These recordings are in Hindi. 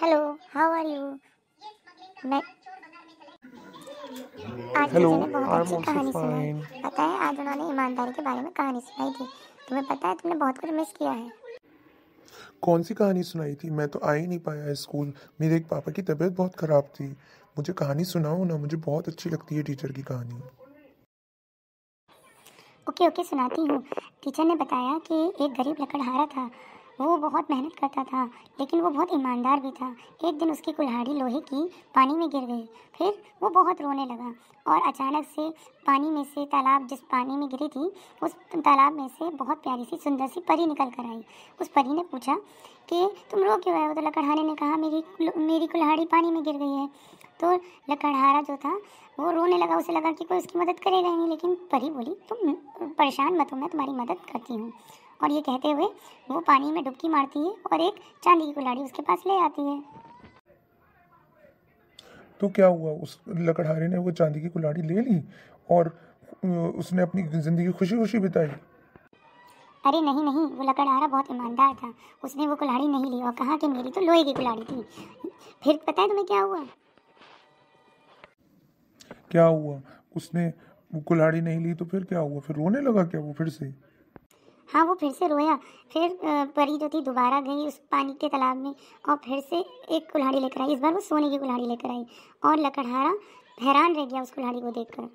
हेलो हाउ आर यू मैं आज हेलो आई एम कहानी फाइन पता है आज उन्होंने ईमानदारी के बारे में कहानी सुनाई थी तुम्हें पता है तुमने बहुत कुछ मिस किया है कौन सी कहानी सुनाई थी मैं तो आ ही नहीं पाया स्कूल मेरे एक पापा की तबीयत बहुत ख़राब थी मुझे कहानी सुनाओ ना मुझे बहुत अच्छी लगती है टीचर की कहानी ओके ओके सुनाती हूँ टीचर ने बताया कि एक गरीब लकड़हारा था वो बहुत मेहनत करता था लेकिन वो बहुत ईमानदार भी था एक दिन उसकी कुल्हाड़ी लोहे की पानी में गिर गई फिर वो बहुत रोने लगा और अचानक से पानी में से तालाब जिस पानी में गिरी थी उस तालाब में से बहुत प्यारी सी सुंदर सी परी निकल कर आई उस परी ने पूछा कि तुम रो क्यों आए हो तो लकड़हारे ने कहा मेरी मेरी कुल्हाड़ी पानी में गिर गई है तो लकड़हारा जो था वो रोने लगा उसे लगा कि कोई उसकी मदद करेगा ही नहीं लेकिन परी बोली तुम परेशान मत हो मैं तुम्हारी मदद करती हूँ और ये कहते हुए वो पानी में डुबकी मारती है और एक चांदी की कुल्हाड़ी उसके पास ले आती है तो क्या हुआ उस लकड़हारे ने वो चांदी की कुल्हाड़ी ले ली और उसने अपनी ज़िंदगी खुशी खुशी बिताई अरे नहीं नहीं वो लकड़हारा बहुत ईमानदार था उसने वो कुल्हाड़ी नहीं ली और कहा कि मेरी तो लोहे की कुल्हाड़ी थी फिर पता है तुम्हें क्या हुआ क्या हुआ उसने वो कुल्हाड़ी नहीं ली तो फिर क्या हुआ फिर रोने लगा क्या वो फिर से हाँ वो फिर से रोया फिर परी जो थी दोबारा गई उस पानी के तालाब में और फिर से एक कुल्हाड़ी लेकर आई इस बार वो सोने की कुल्हाड़ी लेकर आई और लकड़हारा हैरान रह गया उस कुल्हाड़ी को देखकर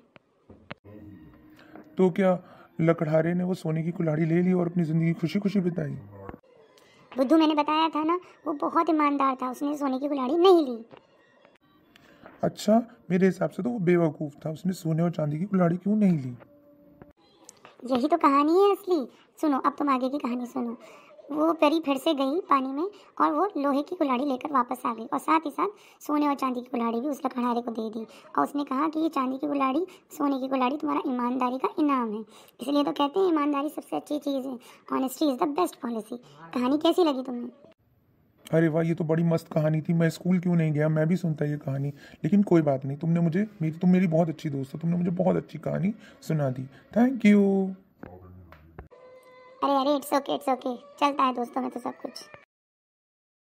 तो क्या लकड़हारे ने वो सोने की कुल्हाड़ी ले ली और अपनी ज़िंदगी खुशी खुशी बिताई बुद्धू मैंने बताया था ना वो बहुत ईमानदार था उसने सोने की कुल्हाड़ी नहीं ली अच्छा मेरे हिसाब से तो वो बेवकूफ़ था उसने सोने और चांदी की कुल्हाड़ी क्यों नहीं ली यही तो कहानी है असली सुनो अब तुम आगे की कहानी सुनो वो परी फिर से गई पानी में और वो लोहे की कुल्हाड़ी लेकर वापस आ गई और साथ ही साथ सोने और चांदी की कुल्हाड़ी भी उस लखनारे को दे दी और उसने कहा कि ये चांदी की कुल्हाड़ी सोने की कुल्हाड़ी तुम्हारा ईमानदारी का इनाम है इसलिए तो कहते हैं ईमानदारी सबसे अच्छी चीज़ है honesty is the best policy कहानी कैसी लगी तुम्हें अरे वाह ये तो बड़ी मस्त कहानी थी मैं स्कूल क्यों नहीं गया मैं भी सुनता ये कहानी लेकिन कोई बात नहीं तुमने मुझे मेरी तुम मेरी बहुत अच्छी दोस्त हो तुमने मुझे बहुत अच्छी कहानी सुना दी थैंक यू अरे अरे इट्स ओके इट्स ओके चलता है दोस्तों में तो सब कुछ